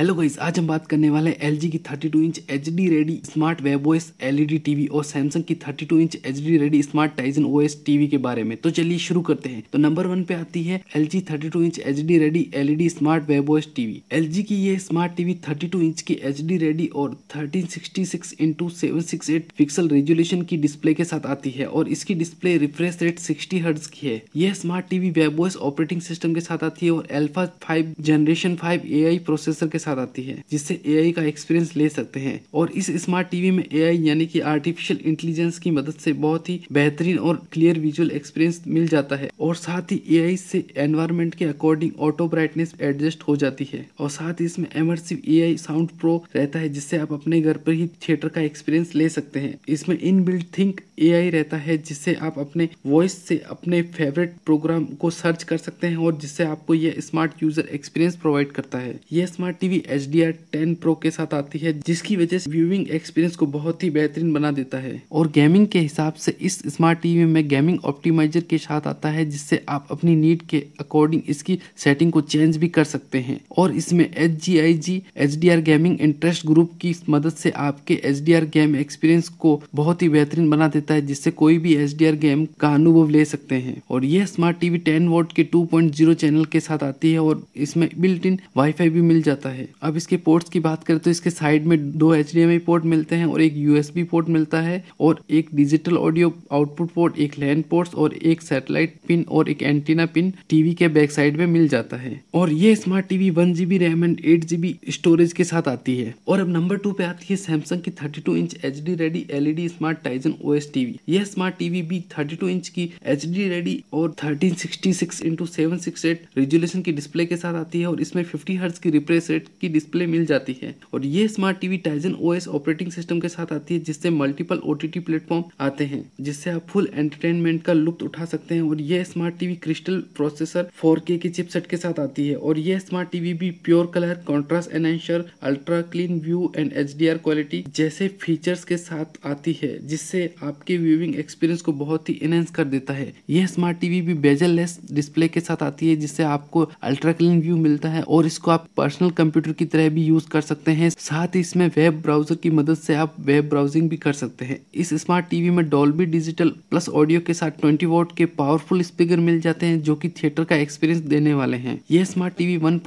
hello guys आज हम बात करने वाले एल जी की thirty two inch H D ready smart web OS D TV और सैमसंग की thirty two inch H D ready smart Tizen O S TV के बारे में तो चलिए शुरू करते हैं तो नंबर वन पे आती है L G thirty two inch H D ready L E D smart web OS TV L G की ये smart TV thirty two inch की एच डी रेडी और thirteen sixty six into seven six eight pixel resolution की display के साथ आती है और इसकी display refresh rate sixty hertz की है यह smart TV web OS operating system के साथ आती है और alpha five generation five A I processor के साथ साथ आती है जिससे ए का एक्सपीरियंस ले सकते हैं और इस स्मार्ट टीवी में ए यानी कि आर्टिफिशियल इंटेलिजेंस की मदद से बहुत ही बेहतरीन और क्लियर विजुअल एक्सपीरियंस मिल जाता है और साथ ही ए से एनवायरमेंट के अकॉर्डिंग ऑटो ब्राइटनेस एडजस्ट हो जाती है और साथ ही इसमें एमरसिव ए साउंड प्रो रहता है जिससे आप अपने घर पर ही थिएटर का एक्सपीरियंस ले सकते हैं इसमें इन बिल्ड थिंक ए रहता है जिससे आप अपने वॉइस से अपने फेवरेट प्रोग्राम को सर्च कर सकते हैं और जिससे आपको यह स्मार्ट यूजर एक्सपीरियंस प्रोवाइड करता है यह स्मार्ट टीवी की H D R ten pro के साथ आती है जिसकी वजह से व्यूइंग एक्सपीरियंस को बहुत ही बेहतरीन बना देता है और गेमिंग के हिसाब से इस स्मार्ट टीवी में गेमिंग ऑप्टिमाइजर के साथ आता है जिससे आप अपनी नीड के अकॉर्डिंग इसकी सेटिंग को चेंज भी कर सकते हैं और इसमें H G I G H D R gaming interest group की मदद से आपके H D R game experience को बहुत ही बेहतरीन बना देता है जिससे कोई भी एच डी आर गेम का अनुभव ले सकते हैं और यह स्मार्ट टीवी टेन वोट के टू पॉइंट जीरो चैनल के साथ आती है और इसमें बिल्ट इन वाईफाई भी मिल जाता है है अब इसके पोर्ट्स की बात करें तो इसके साइड में दो एच पोर्ट मिलते हैं और एक यूएसबी पोर्ट मिलता है और एक डिजिटल ऑडियो आउटपुट पोर्ट एक लैंड पोर्ट और एक सैटेलाइट पिन और एक एंटीना पिन टीवी के बैक साइड में मिल जाता है और ये smart TV one GB RAM and eight GB storage के साथ आती है और अब नंबर टू पे आती है सैमसंग की thirty two inch H D ready LED smart Tizen O S TV यह स्मार्ट टीवी भी थर्टी टू इंच की एच डी रेडी और thirteen sixty six six into seven eight resolution की display के साथ आती है और इसमें फिफ्टी हर्ट की रिप्रेस रेट की डिस्प्ले मिल जाती है और ये smart TV Tizen OS operating system के साथ आती है जिससे मल्टीपल ओ टी प्लेटफॉर्म आते हैं जिससे आप फुल एंटरटेनमेंट का लुप्त उठा सकते हैं और ये smart TV crystal processor four के चिपसेट के साथ आती है और ये स्मार्ट टीवी भी pure colour contrast enhancer ultra clean view and H quality जैसे फीचर्स के साथ आती है जिससे आपके व्यूविंग एक्सपीरियंस को बहुत ही एनहेंस कर देता है यह स्मार्ट टीवी भी बेजल लेस डिस्प्ले के साथ आती है जिससे आपको अल्ट्रा क्लीन व्यू मिलता है और इसको आप पर्सनल कंप्यूटर कंप्यूटर की तरह भी यूज कर सकते हैं साथ ही इसमें वेब ब्राउजर की मदद से आप वेब ब्राउजिंग भी कर सकते हैं इस स्मार्ट टीवी में डॉल्बी डिजिटल प्लस ऑडियो के साथ ट्वेंटी वोट के पावरफुल स्पीकर मिल जाते हैं जो की थिएटर का एक्सपीरियंस देने वाले हैं यह smart TV one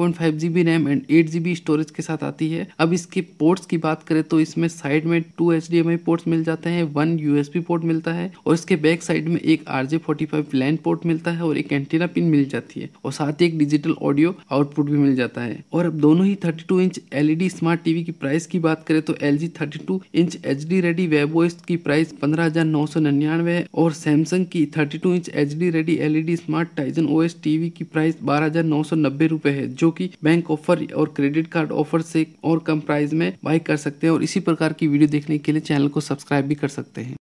RAM and eight storage के साथ आती है अब इसके पोर्ट्स की बात करें तो इसमें साइड में टू एच पोर्ट्स मिल जाते हैं वन यूएसबी पोर्ट मिलता है और इसके बैक साइड में एक जे फोर्टी लैंड पोर्ट मिलता है और एक एंटीना पिन मिल जाती है और साथ ही एक डिजिटल ऑडियो आउटपुट भी मिल जाता है और अब दोनों ही thirty two inch LED smart TV की प्राइस की बात करें तो L G thirty two inch H D ready webOS की प्राइस पंद्रह हजार नौ सौ निन्यानवे और सैमसंग की thirty two inch H D ready LED smart Tizen O S TV की प्राइस बारह हजार नौ सौ नब्बे रूपए है जो की बैंक ऑफर और क्रेडिट कार्ड ऑफर से और कम प्राइस में बाई कर सकते हैं और इसी प्रकार की वीडियो देखने के लिए चैनल को सब्सक्राइब भी कर सकते हैं